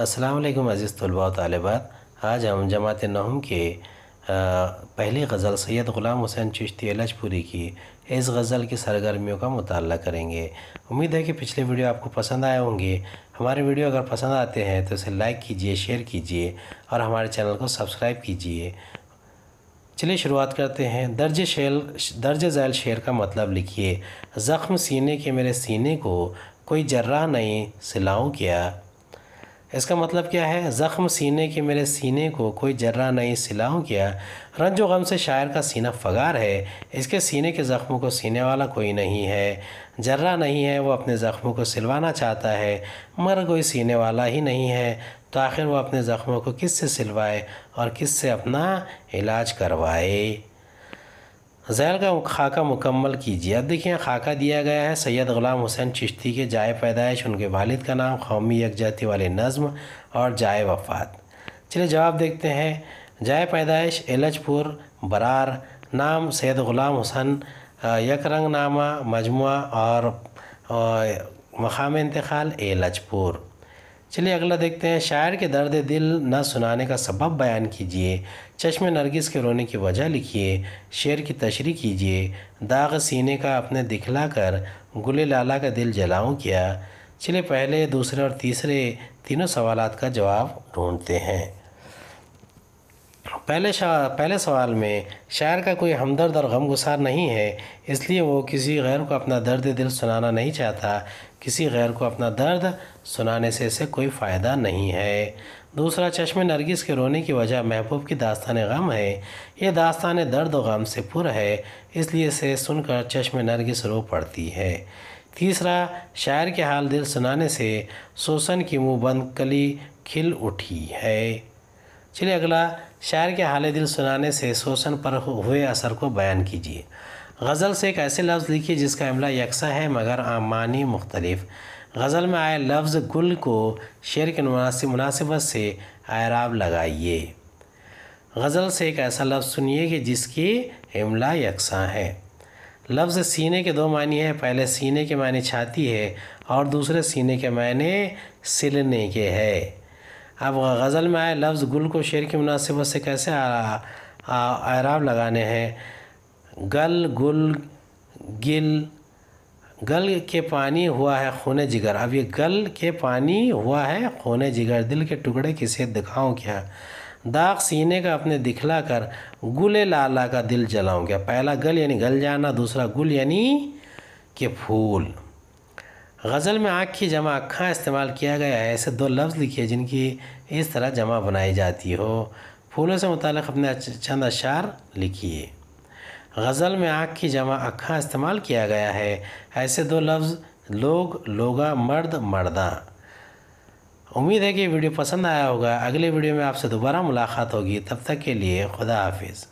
अस्सलाम अज़ीज़ तलबा तलबात आज हम जमात नहम के पहली गज़ल सैयद ग़ुलाम हुसैन चिश्ती एलजपुरी की इस गज़ल की सरगर्मियों का मताल करेंगे उम्मीद है कि पिछले वीडियो आपको पसंद आए होंगे हमारे वीडियो अगर पसंद आते हैं तो इसे लाइक कीजिए शेयर कीजिए और हमारे चैनल को सब्सक्राइब कीजिए चलिए शुरुआत करते हैं दर्ज शेल दर्ज झैल शेर का मतलब लिखिए ज़ख्म सीने के मेरे सीने को कोई जर्रा नहीं सिलाऊँ क्या इसका मतलब क्या है ज़ख्म सीने के मेरे सीने को कोई जर्रा नहीं सिलाऊँ किया रंजो गम से शायर का सीना फगार है इसके सीने के ज़ख्मों को सीने वाला कोई नहीं है जर्रा नहीं है वो अपने ज़ख्मों को सिलवाना चाहता है मगर कोई सीने वाला ही नहीं है तो आखिर वो अपने ज़ख्मों को किस से सिलवाए और किस से अपना इलाज करवाए जैल का खाका मुकम्मल कीजिए अब देखिए खाका दिया गया है सैयद ग़ुलाम हुसैन चिश्ती के जाए पैदाइश उनके वालिद का नाम कौमी यकजहती वाले नज़म और जाए वफ़ात चलिए जवाब देखते हैं जाय पैदाइश एलजपुर बरार नाम सैयद ग़ुलाम हुसैन रंग नामा मजमु और मकाम इंतकाल एलजपुर चलिए अगला देखते हैं शायर के दर्द दिल न सुनाने का सबब बयान कीजिए चश्मे नरगिस के रोने की वजह लिखिए शेर की तशरी कीजिए दाग सीने का अपने दिखला कर गुले लाला का दिल जलाऊँ किया चलिए पहले दूसरे और तीसरे तीनों सवालात का जवाब ढूंढते हैं पहले शा, पहले सवाल में शायर का कोई हमदर्द और गम गुसार नहीं है इसलिए वो किसी गैर को अपना दर्द दिल सुनाना नहीं चाहता किसी गैर को अपना दर्द सुनाने से इसे कोई फ़ायदा नहीं है दूसरा चश्मे नरगिस के रोने की वजह महबूब की दास्तान गम है ये दास्तान दर्द और गम से पुर है इसलिए इसे सुनकर चश्मे नरगिस रो पड़ती है तीसरा शायर के हाल दिल सुनाने से सोसन की मुँह बंद कली खिल उठी है चलिए अगला शायर के हाल दिल सुनाने से शोषण पर हुए असर को बयान कीजिए गज़ल से एक ऐसे लफ्ज़ लिखिए जिसका अमला यकसा है मगर मानी मुख्तलिफ गज़ल में आए लफ्ज़ गुल को शेर के मुनासिब मुनासिबत से आराब लगाइए गज़ल से एक ऐसा लफ्ज़ सुनिए कि जिसकी इमला यकसा है लफ्ज़ सीने के दो मानी हैं पहले सीने के मानी छाती है और दूसरे सीने के मायने सिलने के है अब गज़ल में आए लफ्ज़ गुल को शेर की मुनासिबत से कैसे आराम लगाने हैं गल गुल गिल गल के पानी हुआ है खून जिगर अब ये गल के पानी हुआ है खून जिगर दिल के टुकड़े किसे दिखाऊँ क्या दाग सीने का अपने दिखला कर गुल लाला का दिल जलाऊँ क्या पहला गल यानी गल जाना दूसरा गुल यानी कि फूल गज़ल में आँख की जमा अक्खा इस्तेमाल किया गया है ऐसे दो लफ्ज़ लिखिए जिनकी इस तरह जमा बनाई जाती हो फूलों से मुतल अपने चंद अशार लिखिए गज़ल में आँख की जमा अक्खा इस्तेमाल किया गया है ऐसे दो लफ्ज़ लोग लोगा मर्द मर्दा उम्मीद है कि वीडियो पसंद आया होगा अगले वीडियो में आपसे दोबारा मुलाकात होगी तब तक के लिए खुदा हाफिज़